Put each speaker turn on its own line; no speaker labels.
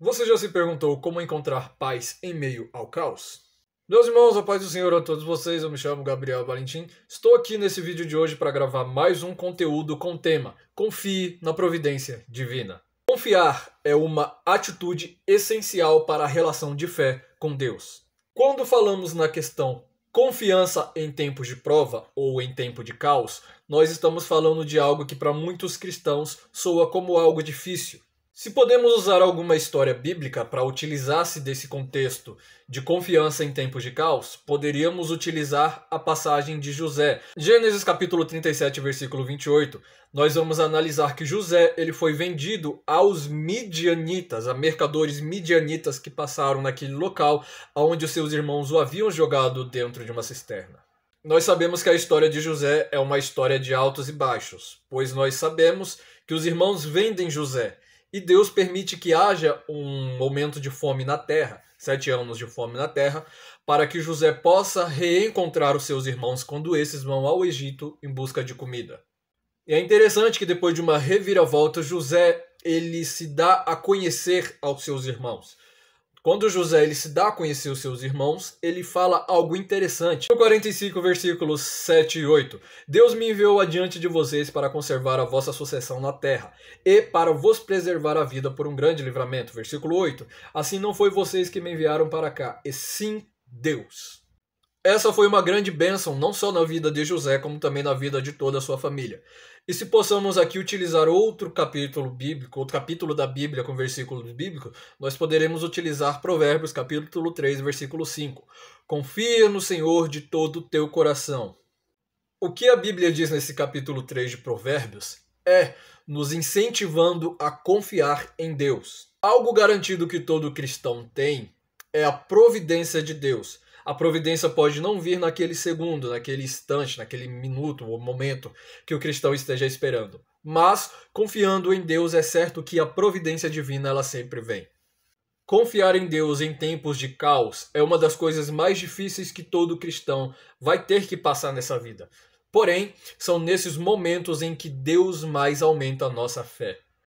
Você já se perguntou como encontrar paz em meio ao caos? Meus irmãos, a paz do Senhor a todos vocês, eu me chamo Gabriel Valentim. Estou aqui nesse vídeo de hoje para gravar mais um conteúdo com o tema Confie na Providência Divina. Confiar é uma atitude essencial para a relação de fé com Deus. Quando falamos na questão confiança em tempos de prova ou em tempo de caos, nós estamos falando de algo que para muitos cristãos soa como algo difícil se podemos usar alguma história bíblica para utilizar-se desse contexto de confiança em tempos de caos, poderíamos utilizar a passagem de José. Gênesis capítulo 37, versículo 28. Nós vamos analisar que José, ele foi vendido aos midianitas, a mercadores midianitas que passaram naquele local onde os seus irmãos o haviam jogado dentro de uma cisterna. Nós sabemos que a história de José é uma história de altos e baixos, pois nós sabemos que os irmãos vendem José e Deus permite que haja um momento de fome na terra, sete anos de fome na terra, para que José possa reencontrar os seus irmãos quando esses vão ao Egito em busca de comida. E é interessante que depois de uma reviravolta, José ele se dá a conhecer aos seus irmãos. Quando José ele se dá a conhecer os seus irmãos, ele fala algo interessante. No 45, versículos 7 e 8. Deus me enviou adiante de vocês para conservar a vossa sucessão na terra e para vos preservar a vida por um grande livramento. Versículo 8. Assim não foi vocês que me enviaram para cá, e sim Deus. Essa foi uma grande bênção, não só na vida de José, como também na vida de toda a sua família. E se possamos aqui utilizar outro capítulo bíblico, outro capítulo da Bíblia com versículo bíblico, nós poderemos utilizar Provérbios capítulo 3, versículo 5. Confia no Senhor de todo o teu coração. O que a Bíblia diz nesse capítulo 3 de Provérbios é nos incentivando a confiar em Deus. Algo garantido que todo cristão tem é a providência de Deus a providência pode não vir naquele segundo, naquele instante, naquele minuto ou momento que o cristão esteja esperando. Mas, confiando em Deus, é certo que a providência divina ela sempre vem. Confiar em Deus em tempos de caos é uma das coisas mais difíceis que todo cristão vai ter que passar nessa vida. Porém, são nesses momentos em que Deus mais aumenta a nossa fé.